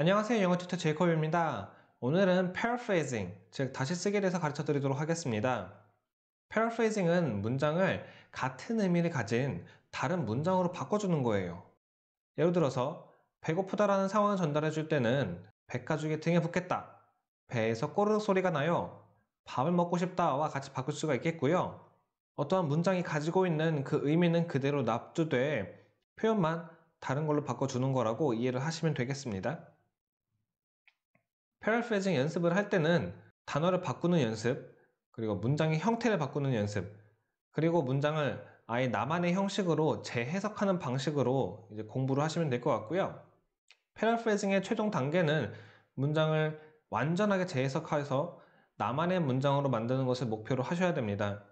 안녕하세요 영어 튜터 제이콥입니다 오늘은 paraphrasing 즉 다시 쓰기에서 가르쳐 드리도록 하겠습니다 paraphrasing은 문장을 같은 의미를 가진 다른 문장으로 바꿔주는 거예요 예를 들어서 배고프다 라는 상황을 전달해 줄 때는 배가죽이 등에 붙겠다 배에서 꼬르륵 소리가 나요 밥을 먹고 싶다와 같이 바꿀 수가 있겠고요 어떠한 문장이 가지고 있는 그 의미는 그대로 납두돼 표현만 다른 걸로 바꿔주는 거라고 이해를 하시면 되겠습니다 패럴프레징 연습을 할 때는 단어를 바꾸는 연습, 그리고 문장의 형태를 바꾸는 연습, 그리고 문장을 아예 나만의 형식으로 재해석하는 방식으로 이제 공부를 하시면 될 것 같고요. 패럴프레징의 최종 단계는 문장을 완전하게 재해석해서 나만의 문장으로 만드는 것을 목표로 하셔야 됩니다.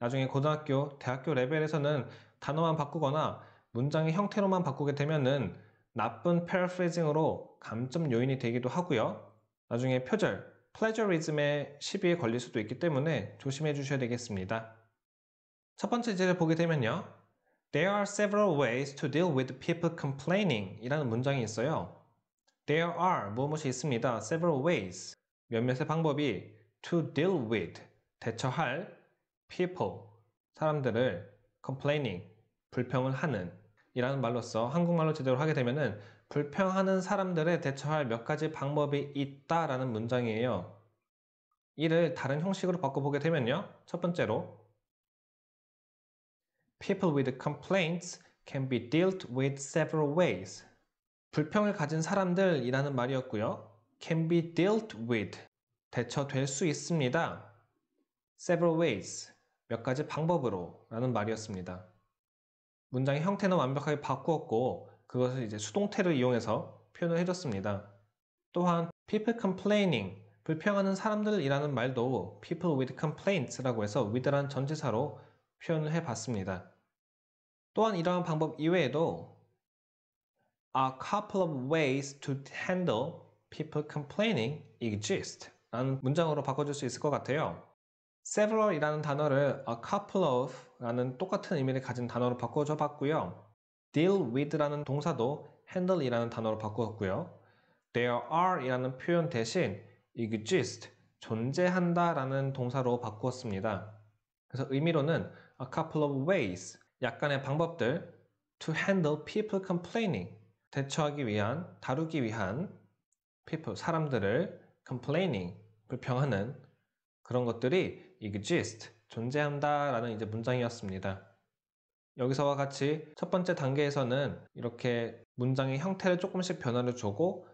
나중에 고등학교, 대학교 레벨에서는 단어만 바꾸거나 문장의 형태로만 바꾸게 되면은 나쁜 패럴프레징으로 감점 요인이 되기도 하고요. 나중에 표절, 플레저리즘의 시비에 걸릴 수도 있기 때문에 조심해 주셔야 되겠습니다. 첫 번째 예를 보게 되면요. There are several ways to deal with people complaining 이라는 문장이 있어요. There are 무엇이 있습니다. several ways 몇몇의 방법이 to deal with 대처할 people 사람들을 complaining 불평을 하는 이라는 말로써 한국말로 제대로 하게 되면은 불평하는 사람들에 대처할 몇 가지 방법이 있다라는 문장이에요. 이를 다른 형식으로 바꿔보게 되면요. 첫 번째로 People with complaints can be dealt with several ways. 불평을 가진 사람들이라는 말이었고요. can be dealt with 대처될 수 있습니다. several ways 몇 가지 방법으로 라는 말이었습니다. 문장의 형태는 완벽하게 바꾸었고 그것을 이제 수동태를 이용해서 표현을 해줬습니다. 또한 people complaining, 불평하는 사람들이라는 말도 people with complaints라고 해서 with란 전치사로 표현을 해봤습니다. 또한 이러한 방법 이외에도 a couple of ways to handle people complaining exist 라는 문장으로 바꿔줄 수 있을 것 같아요. several이라는 단어를 a couple of 라는 똑같은 의미를 가진 단어로 바꿔줘 봤고요. deal with라는 동사도 handle이라는 단어로 바꾸었고요. there are이라는 표현 대신 exist, 존재한다라는 동사로 바꾸었습니다. 그래서 의미로는 a couple of ways, 약간의 방법들 to handle people complaining, 대처하기 위한, 다루기 위한 people, 사람들을 complaining, 불평하는 그 그런 것들이 exist, 존재한다라는 이제 문장이었습니다. 여기서와 같이 첫 번째 단계에서는 이렇게 문장의 형태를 조금씩 변화를 주고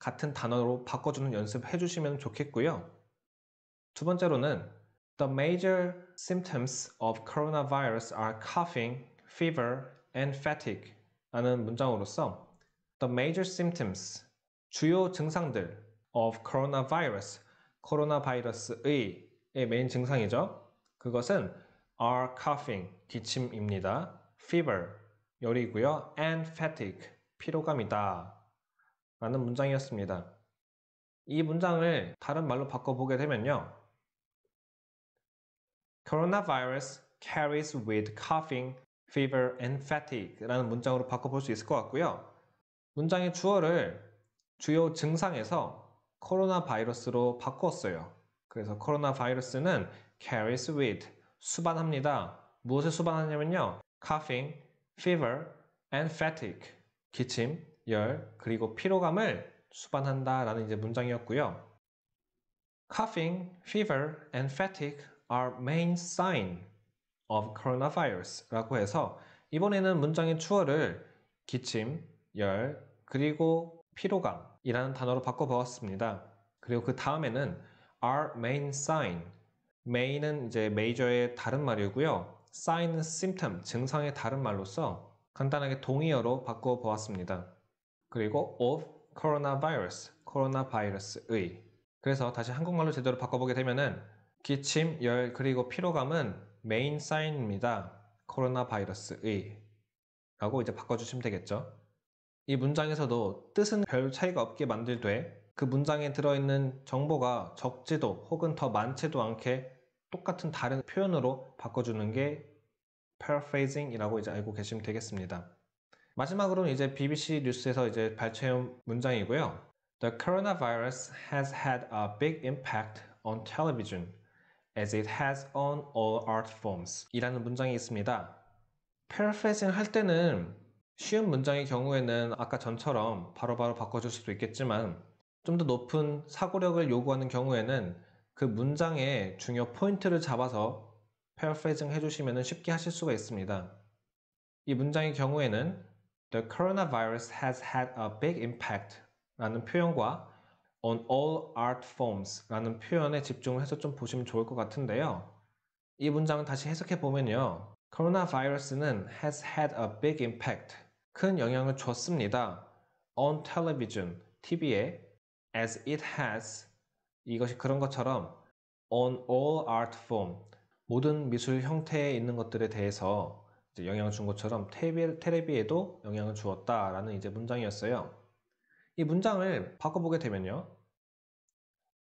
같은 단어로 바꿔주는 연습해 주시면 좋겠고요. 두 번째로는 The major symptoms of coronavirus are coughing, fever, and fatigue 라는 문장으로서 The major symptoms, 주요 증상들 of coronavirus, 코로나 바이러스의 메인 증상이죠. 그것은 are coughing, 기침입니다. fever, 열이고요. and fatigue, 피로감이다. 라는 문장이었습니다. 이 문장을 다른 말로 바꿔보게 되면요. Coronavirus carries with coughing, fever, and fatigue 라는 문장으로 바꿔볼 수 있을 것 같고요. 문장의 주어를 주요 증상에서 코로나 바이러스로 바꿨어요. 그래서 코로나 바이러스는 carries with 수반합니다. 무엇을 수반하냐면요. coughing, fever, and fatigue. 기침, 열, 그리고 피로감을 수반한다 라는 이제 문장이었고요. coughing, fever, and fatigue are main sign of coronavirus 라고 해서 이번에는 문장의 추어를 기침, 열, 그리고 피로감이라는 단어로 바꿔보았습니다. 그리고 그 다음에는 are main sign 메인은 이제 메이저의 다른 말이고요. 사인은 심 y 증상의 다른 말로서 간단하게 동의어로 바꿔 보았습니다. 그리고 of coronavirus, 코로나 바이러스의. 그래서 다시 한국말로 제대로 바꿔보게 되면은 기침, 열, 그리고 피로감은 메인 사인입니다. 코로나 바이러스의. 라고 이제 바꿔주시면 되겠죠. 이 문장에서도 뜻은 별 차이가 없게 만들되 그 문장에 들어있는 정보가 적지도 혹은 더 많지도 않게 똑같은 다른 표현으로 바꿔주는 게 paraphrasing이라고 이제 알고 계시면 되겠습니다. 마지막으로 이제 BBC 뉴스에서 이제 발췌한 문장이고요. The coronavirus has had a big impact on television as it has on all art forms 이라는 문장이 있습니다. paraphrasing 할 때는 쉬운 문장의 경우에는 아까 전처럼 바로 바로 바꿔줄 수도 있겠지만 좀더 높은 사고력을 요구하는 경우에는 그 문장의 중요 포인트를 잡아서 paraphrasing 해주시면 쉽게 하실 수가 있습니다. 이 문장의 경우에는 The coronavirus has had a big impact 라는 표현과 on all art forms 라는 표현에 집중 해서 좀 보시면 좋을 것 같은데요. 이 문장을 다시 해석해 보면요. c o o r n a v i r u s 는 has had a big impact. 큰 영향을 줬습니다. on television, TV에 as it has 이것이 그런 것처럼 on all art form 모든 미술 형태에 있는 것들에 대해서 영향을 준 것처럼 테레비, 테레비에도 영향을 주었다라는 이제 문장이었어요. 이 문장을 바꿔보게 되면요.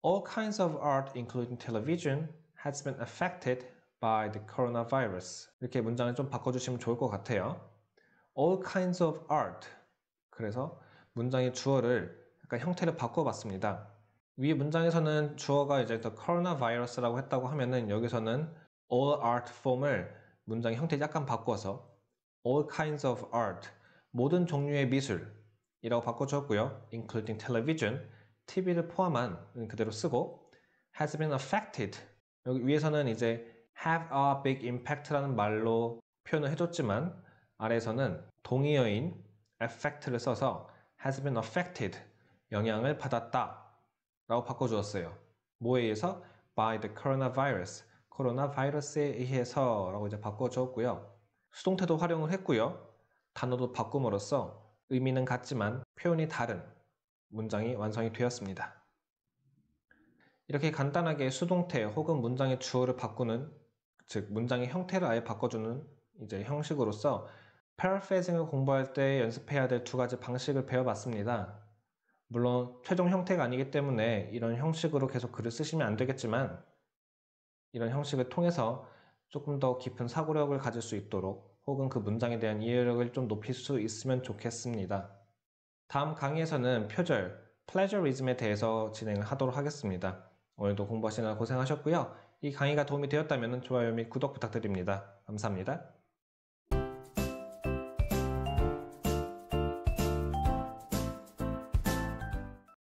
All kinds of art, including television, has been affected by the coronavirus. 이렇게 문장을 좀 바꿔주시면 좋을 것 같아요. All kinds of art. 그래서 문장의 주어를 약간 형태를 바꿔봤습니다. 위 문장에서는 주어가 이제 the coronavirus라고 했다고 하면은 여기서는 all art form을 문장 형태 약간 바꿔서 all kinds of art 모든 종류의 미술이라고 바꿔줬고요. including television TV를 포함한 그대로 쓰고 has been affected 여기 위에서는 이제 have a big impact라는 말로 표현을 해줬지만 아래에서는 동의어인 affect를 써서 has been affected 영향을 받았다 라고 바꿔주었어요. 뭐에 의해서? by the coronavirus, 코로나 바이러스에 의해서 라고 이제 바꿔주었고요. 수동태도 활용을 했고요. 단어도 바꿈으로써 의미는 같지만 표현이 다른 문장이 완성이 되었습니다. 이렇게 간단하게 수동태 혹은 문장의 주어를 바꾸는 즉 문장의 형태를 아예 바꿔주는 이제 형식으로서 패러프레징을 공부할 때 연습해야 될 두 가지 방식을 배워봤습니다. 물론 최종 형태가 아니기 때문에 이런 형식으로 계속 글을 쓰시면 안 되겠지만 이런 형식을 통해서 조금 더 깊은 사고력을 가질 수 있도록 혹은 그 문장에 대한 이해력을 좀 높일 수 있으면 좋겠습니다. 다음 강의에서는 표절, 플레저리즘에 대해서 진행을 하도록 하겠습니다. 오늘도 공부하시느라 고생하셨고요. 이 강의가 도움이 되었다면 좋아요 및 구독 부탁드립니다. 감사합니다.